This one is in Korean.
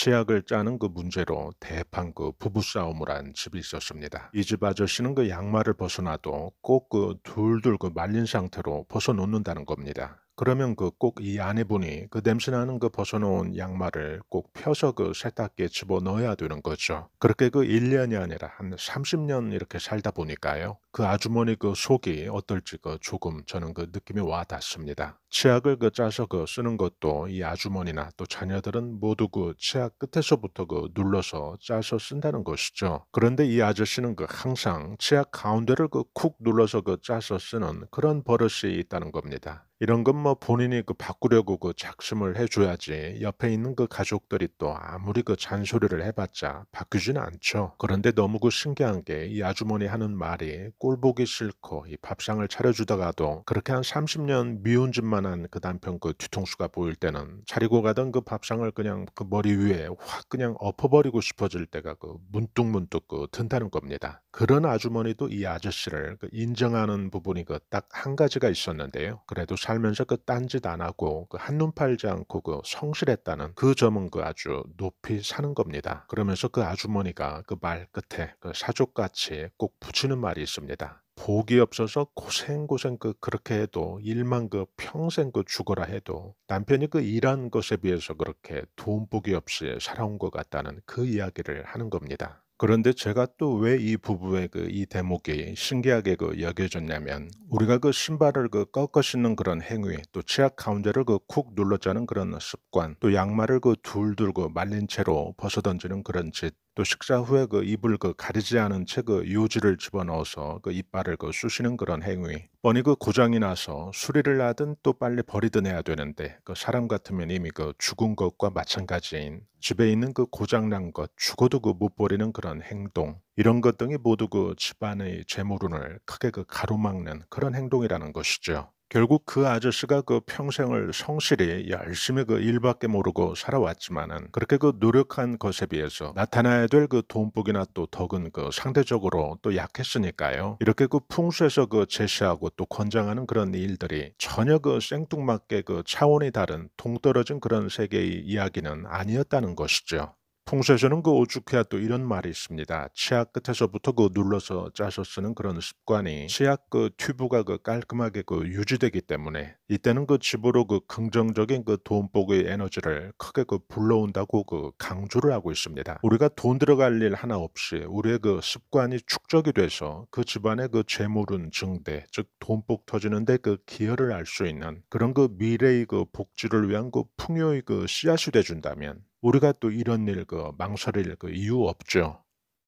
치약을 짜는 그 문제로 대판 그 부부싸움을 한 집이 있었습니다. 이 집 아저씨는 그 양말을 벗어나도 꼭 그 둘둘 그 말린 상태로 벗어놓는다는 겁니다. 그러면 그 꼭 이 아내분이 그 냄새나는 그 벗어놓은 양말을 꼭 펴서 그 세탁기에 집어넣어야 되는 거죠. 그렇게 그 1년이 아니라 한 30년 이렇게 살다 보니까요. 그 아주머니 그 속이 어떨지 그 조금 저는 그 느낌이 와 닿습니다. 치약을 그 짜서 그 쓰는 것도 이 아주머니나 또 자녀들은 모두 그 치약 끝에서부터 그 눌러서 짜서 쓴다는 것이죠. 그런데 이 아저씨는 그 항상 치약 가운데를 그 쿡 눌러서 그 짜서 쓰는 그런 버릇이 있다는 겁니다. 이런 건 뭐 본인이 그 바꾸려고 그 작심을 해줘야지 옆에 있는 그 가족들이 또 아무리 그 잔소리를 해봤자 바뀌지는 않죠. 그런데 너무 그 신기한 게 이 아주머니 하는 말이 꼭꼴 보기 싫고 이 밥상을 차려주다가도 그렇게 한 30년 미운 짓만한 그 남편 그 뒤통수가 보일 때는 차리고 가던 그 밥상을 그냥 그 머리 위에 확 그냥 엎어버리고 싶어질 때가 그 문득문득 그 든다는 겁니다. 그런 아주머니도 이 아저씨를 그 인정하는 부분이 그 딱 한 가지가 있었는데요. 그래도 살면서 그 딴짓 안 하고 그 한눈 팔지 않고 그 성실했다는 그 점은 그 아주 높이 사는 겁니다. 그러면서 그 아주머니가 그 말 끝에 그 사족같이 꼭 붙이는 말이 있습니다. 있니다 복이 없어서 고생고생 그 그렇게 해도 일만 그 평생 그 죽어라 해도 남편이 그 일한 것에 비해서 그렇게 돈복이 없이 살아온 것 같다는 그 이야기를 하는 겁니다. 그런데 제가 또 왜 이 부부의 그 이 대목이 신기하게 그 여겨졌냐면 우리가 그 신발을 그 꺾어 신는 그런 행위 또 치약 가운데를 그 쿡 눌러 짜는 그런 습관 또 양말을 그 둘둘 그 말린 채로 벗어 던지는 그런 짓또 식사 후에 그 입을 그 가리지 않은 채그 유지를 집어넣어서 그 이빨을 그 쑤시는 그런 행위. 뻔히 그 고장이 나서 수리를 하든 또 빨리 버리든 해야 되는데 그 사람 같으면 이미 그 죽은 것과 마찬가지인 집에 있는 그 고장난 것 죽어도 그 못 버리는 그런 행동 이런 것 등이 모두 그 집안의 재물운을 크게 그 가로막는 그런 행동이라는 것이죠. 결국 그 아저씨가 그 평생을 성실히 열심히 그 일밖에 모르고 살아왔지만은 그렇게 그 노력한 것에 비해서 나타나야 될 그 돈복이나 또 덕은 그 상대적으로 또 약했으니까요. 이렇게 그 풍수에서 그 제시하고 또 권장하는 그런 일들이 전혀 그 생뚱맞게 그 차원이 다른 동떨어진 그런 세계의 이야기는 아니었다는 것이죠. 통수에서는 그 오죽해야 또 이런 말이 있습니다. 치아 끝에서부터 그 눌러서 짜서 쓰는 그런 습관이 치아 그 튜브가 그 깔끔하게 그 유지되기 때문에 이때는 그 집으로 그 긍정적인 그 돈복의 에너지를 크게 그 불러온다고 그 강조를 하고 있습니다. 우리가 돈 들어갈 일 하나 없이 우리의 그 습관이 축적이 돼서 그 집안의 그 재물은 증대, 즉 돈복 터지는데 그 기여를 알 수 있는 그런 그 미래의 그 복지를 위한 그 풍요의 그 씨앗이 돼준다면 우리가 또 이런 일그 망설일 그 이유 없죠.